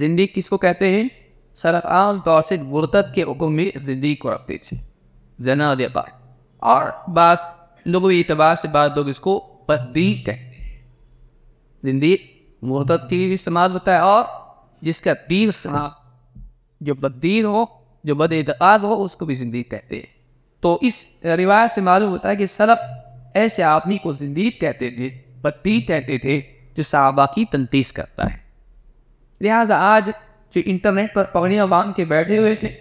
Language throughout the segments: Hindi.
जिंदगी किसको कहते हैं आम तौर से मुर्तद के हुक्म में जिंदगी को रखते थे जना व्यापार और बस लोगों के अतबार से बाद लोग इसको बद्दी कहते हैं जिंदगी मुरतद के लिए भी इस्तेमाल होता है और जिसका दीन समाज जो बद्दीन हो जो बद एतकाद हो उसको भी जिंदगी कहते हैं तो इस रिवायत से मालूम होता है कि सलफ ऐसे आदमी को जिंदगी कहते थे बद्दी कहते थे जो साहबा की तनतीस करता है लिहाजा आज जो इंटरनेट पर पगड़ियाँ बांध के बैठे हुए थे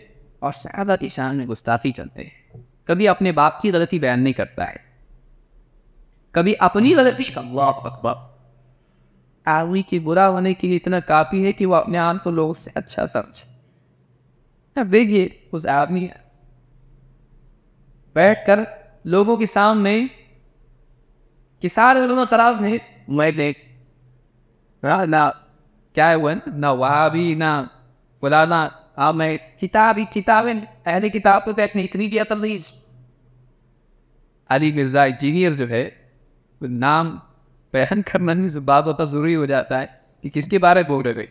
और सादा किसान में गुस्ताफी करते हैं कभी अपने बाप की गलती बयान नहीं करता है कभी अपनी गलती अल्लाह अकबर आदमी के बुरा होने के लिए इतना काफ़ी है कि वो अपने आप को लोगों से अच्छा समझे अब देखिए उस आदमी बैठ कर लोगों के सामने कि सारे खराब मैं देख ना चाहे वह ना वहाबी ना फलाना हाँ मैं किताबी किताबें पहले किताब तो एक ने इतनी दिया अकल अली मिर्ज़ा इंजीनियर जो है नाम बयान करना भी बात होता ज़रूरी हो जाता है कि किसके बारे में बोल रहे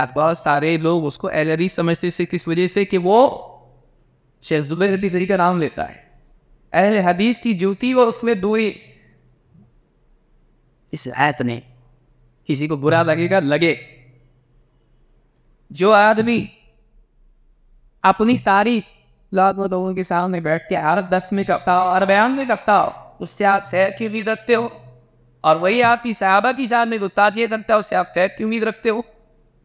आज बहुत सारे लोग उसको एलरी समझते से किस वजह से कि वो शेख जुबैर अली का नाम लेता है अहले हदीस की जूती व उसमें दूरी इस आयत ने किसी को बुरा लगेगा लगे जो आदमी अपनी तारीफ लाखों लोगों के सामने बैठ के हर दस में करता हो हर बयान में करता हो उससे आप सैर की उम्मीद रखते हो और वही आपकी साहबा की शान में गुस्ताखियाँ करता है उससे आप सैर की उम्मीद रखते हो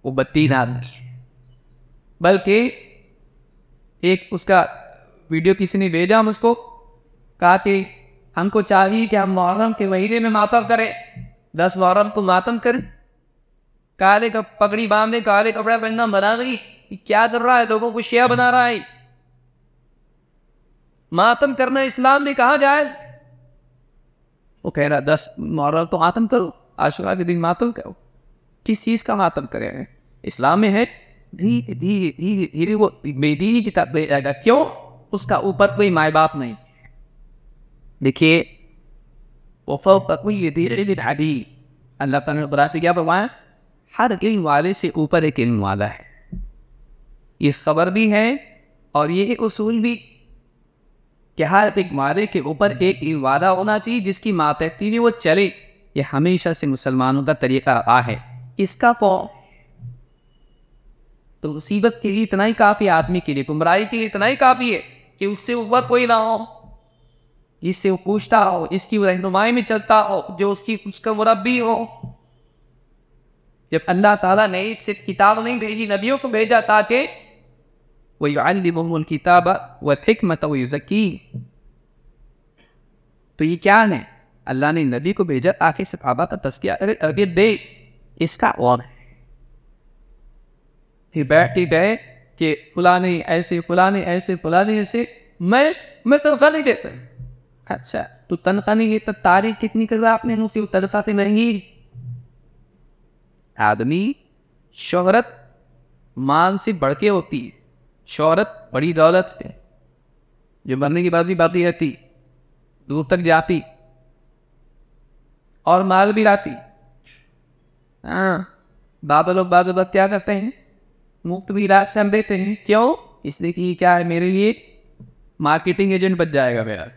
वो बत्ती आदमी बल्कि एक उसका वीडियो किसी ने भेजा हम उसको कहा कि हमको चाहिए कि हम मुहर्रम के महीने में मातब करें दस वारम को मातम कर काले का पगड़ी बांधे काले कपड़ा पहनना बना गई क्या कर रहा है लोगों को शेयर बना रहा है मातम करना इस्लाम में कहा जाए वो कह रहा दस मॉरल तो मातम करो आशुरा के दिन मातम करो किस चीज़ का मातम करें इस्लाम में है धीरे धीरे धीरे धीरे वो बेदीनी तरफ ले जाएगा क्यों उसका ऊपर कोई माए बाप नहीं देखिए वफ़ोक कुल दीर हदीद अल्लाह ताला ने क्या फरमाया हर इल्म वाले से ऊपर एक इल्म वाला है ये सबर भी है और ये एक उसूल भी कि हर एक मारे के ऊपर एक इल्म वाला होना चाहिए जिसकी मातहती में वो चले ये हमेशा से मुसलमानों का तरीका रहा है इसका फॉर्म तो मुसीबत के लिए इतना ही काफ़ी आदमी के लिए गुमराही के लिए इतना ही काफ़ी है कि उससे ऊपर कोई ना हो इससे वो पूछता हो जिसकी वो रहनुमाई में चलता हो जो उसकी उसका मुरबी हो जब अल्लाह ताला ने सिर्फ किताब नहीं भेजी नबियों को भेजा ताकि वही किताब व हिकमत वकी तो ये क्या है अल्लाह ने नबी को भेजा आखिर सहाबा का तस्किया अरे तरबियत दे इसका और है फिर बैठे गए कि फुलाने ऐसे फुलाने ऐसे फुलाने ऐसे मैं मैं तो नहीं देता अच्छा तो तनखा नहीं तो तारीख कितनी कर रहा आपने उसी तनखा से महंगी आदमी शोहरत मान से बढ़ के होती है शोहरत बड़ी दौलत है जो मरने की बात भी बातें रहती दूर तक जाती और माल भी लाती हाँ बाबा लोग बाद क्या करते हैं मुफ्त भी इलाज से हम देते हैं क्यों इसलिए कि क्या है मेरे लिए मार्केटिंग एजेंट बन जाएगा मेरा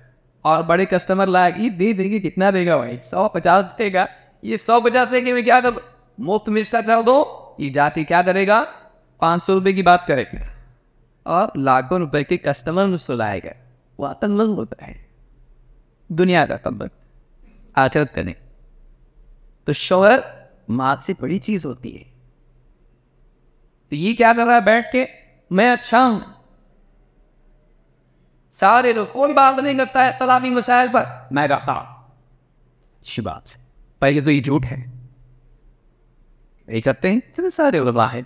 और बड़े कस्टमर लाया कि दे देंगे कितना देगा भाई सौ पचास देगा ये सौ पचास देंगे मैं क्या करूँ मुफ्त में हिस्सा कर दो ये जाति क्या करेगा पाँच सौ रुपये की बात करेगा और लाखों रुपए के कस्टमर उसको लाएगा वो आतंक होता है दुनिया का तब्बत आचरत करने तो शोहर मात से बड़ी चीज़ होती है तो ये क्या कर रहा है बैठ के मैं अच्छा हूं सारे लोग कोई बात तो नहीं करता है तलाबी मसायल पर मैं कहता अच्छी बात पहले तो ये झूठ है यही करते हैं इतने सारे उलमा है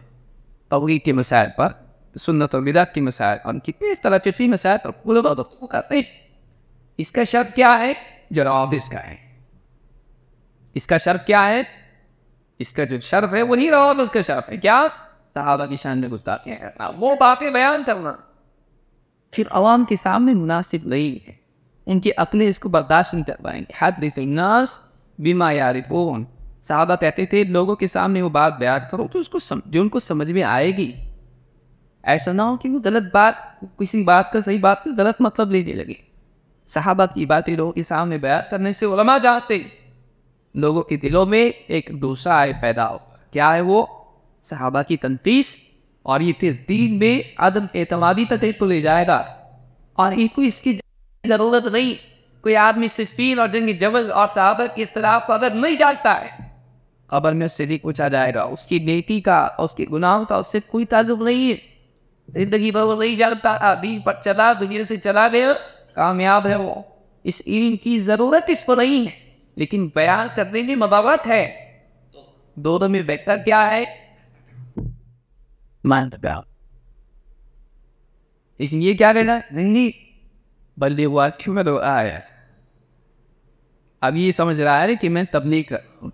तवरी के मसायल पर सुन्नत और मिदात के मसायल और कितने तलाफी मसायल पर तो बात करते हैं इसका शर्त क्या है जो रवाब इसका है इसका शर्त क्या है इसका जो शर्फ है वही रवाब उसका शर्फ है क्या साहबा की शान में गुस्ताखी है वो बातें बयान करना फिर आवाम के सामने मुनासिब नहीं है उनकी अकले इसको बर्दाश्त नहीं कर पाएंगे हद नास बीमा यारिफ साहबा कहते थे लोगों के सामने वो बात बयान करो तो उसको सम, जो उनको समझ में आएगी ऐसा ना हो कि वो गलत बात किसी बात का सही बात का गलत मतलब लेने लगे साहबा की बातें लोगों के सामने बयान करने से उलमा जाते लोगों के दिलों में एक दूसरा आय पैदा होगा क्या है वो साहबा की तनतीस और ये फिर दीन में अदम एतमादी तक को ले जाएगा और इनको इसकी ज़रूरत नहीं कोई आदमी सिफीन और जंगी जबल और सहाबा की इख्तलाफ को अगर नहीं जानता है खबर में उससे नहीं पूछा जाएगा उसकी नेकी का और उसके गुनाह का उससे कोई ताल्लुक नहीं है जिंदगी भर वो नहीं जानता था दीन पर चला दुनिया से चला गया कामयाब है वो इस इन की ज़रूरत इसको नहीं है लेकिन बयान करने में मबावत है दोनों में बेहतर क्या है मानते प्यार ये क्या कहना नहीं बल्लेबाज क्यों मैं आया अब ये समझ रहा है कि मैं तबलीग कर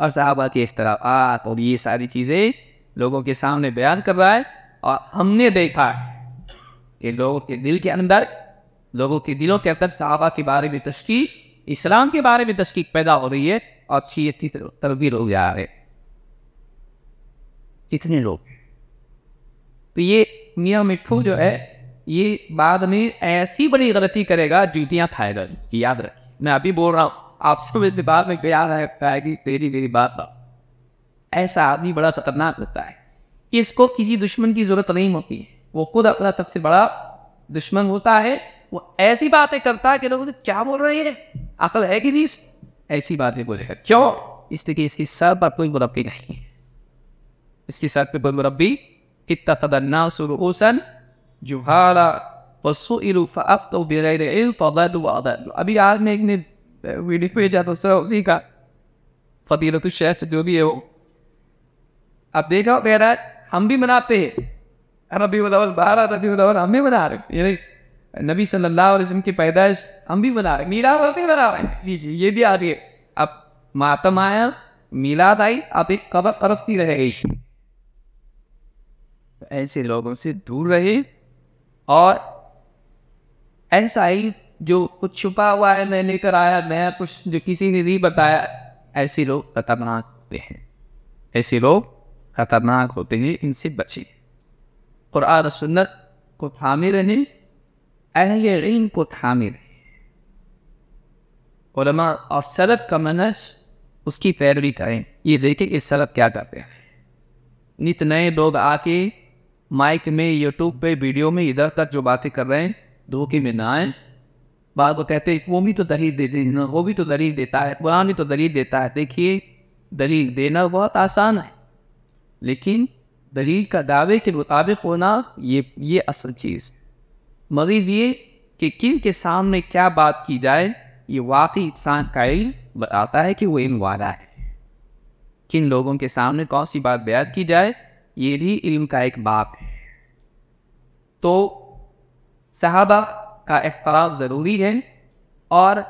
और साहबा के आप और ये सारी चीज़ें लोगों के सामने बयान कर रहा है और हमने देखा कि लोगों के दिल के अंदर लोगों के दिलों के अंदर साहबा के बारे में तस्कीक इस्लाम के बारे में तस्कीक पैदा हो रही है और सीयत तरबीर हो जा रहे कितने लोग तो ये मियाँ मिठू जो है हम्म। ये बाद में ऐसी बड़ी गलती करेगा जूतियाँ खाएगा याद रखिए मैं अभी बोल रहा हूँ आप सब बाद में याद रखता है कि तेरी मेरी बात ऐसा आदमी बड़ा खतरनाक होता है इसको किसी दुश्मन की जरूरत नहीं होती है वो खुद अपना सबसे बड़ा दुश्मन होता है वो ऐसी बातें करता है कि लोग क्या बोल रहे हैं अकल है कि नहीं ऐसी बातें बोलेगा क्यों इसलिए इसकी सर पर कोई मुरब्बी नहीं है इसकी सर पर कोई मुरब्बी اتخذ الناس رؤوسا جهالا وسئلوا فأفتوا بغير علم فضلوا وأضلوا أبي عالم يجنب ونفيجة تسوسيكا فضيلة الشيخ الدوبي अब देखो कह रहा है हम भी मनाते हैं रबी अवल बारह रबी अवल हम भी मना रहे हैं नबी सल्लल्लाहु अलैहि वसल्लम की पैदाइश हम भी मना रहे मीलाद और भी मना रहे हैं जी ये भी आ रही है अब मातम आया मीलाद आई अब एक कबर तरफ ही रह गई ऐसे लोगों से दूर रहे और ऐसा ही जो कुछ छुपा हुआ है मैं लेकर आया मैं कुछ जो किसी ने नहीं बताया ऐसे लोग खतरनाक होते हैं ऐसे लोग खतरनाक होते हैं इनसे बचें कुरान सुन्नत को थामे रहने अहल इन को थामे रहें और सलफ का मनस उसकी पैरवी करें ये देखें कि सलफ क्या करते हैं नित नए लोग आके माइक में यूट्यूब पे वीडियो में इधर तक जो बातें कर रहे हैं धोखे में ना आए बाद वो कहते वो भी तो दलील दे देना वो भी तो दलील देता है कुरान भी तो दलील देता है देखिए दलील देना बहुत आसान है लेकिन दलील का दावे के मुताबिक होना ये ये असल चीज़ मजीद ये कि किन के सामने क्या बात की जाए ये वाकई इंसान का इल बताता है कि वो इन वाला है किन लोगों के सामने कौन सी बात बयान की जाए ये भी इल्म का एक बाप है तो सहाबा का अख्तराब ज़रूरी है और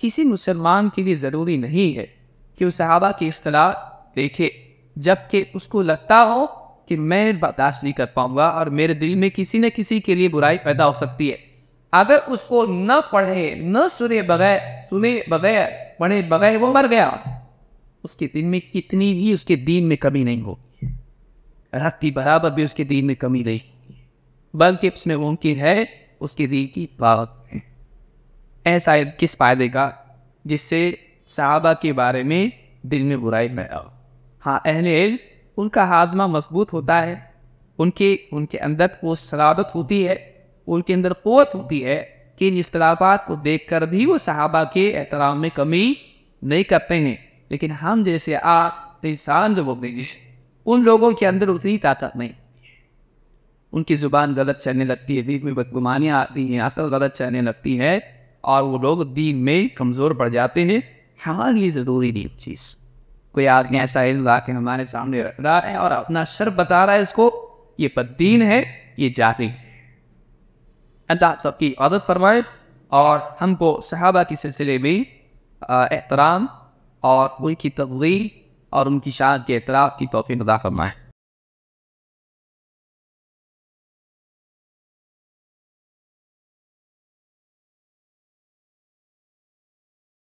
किसी मुसलमान के लिए ज़रूरी नहीं है कि वो सहाबा की अख्तलाफ देखे जबकि उसको लगता हो कि मैं बर्दाश्त नहीं कर पाऊँगा और मेरे दिल में किसी न किसी के लिए बुराई पैदा हो सकती है अगर उसको न पढ़े न सुने बगैर सुने बगैर पढ़े बगैर वो मर गया उसके दिन में कितनी भी उसके दीन में कमी नहीं हो रखती बराबर भी उसके दीन में कमी नहीं बल्कि उसमें मुमकिन है उसके दीन की दावत है ऐसा किस फायदे का जिससे साहबा के बारे में दिल में बुराई में आओ हाँ अहल उनका हाजमा मजबूत होता है उनके उनके अंदर वो शराबत होती है उनके अंदर क़वत होती है कि इन इख्तलाफात को देख कर भी वो सहाबा के एहतराम में कमी नहीं करते हैं लेकिन हम जैसे आप इंसान जो बोलते हैं उन लोगों के अंदर उतनी ताकत नहीं उनकी ज़ुबान गलत चलने लगती है दीन में बदगुमानियाँ आती हैं अकल गलत चलने लगती है और वो लोग दीन में कमज़ोर पड़ जाते हैं हाँ ये ज़रूरी नहीं चीज़ कोई आदमी ऐसा ला के हमारे सामने रख रहा है और अपना शर्फ बता रहा है इसको ये बददीन है ये जाहिल है अल्लाह सबकी इबादत फरमाए और हमको सहाबा के सिलसिले में एहतराम और उनकी तबदील और उनकी शान के एतराफ़ की तोफ़ी अदा करना है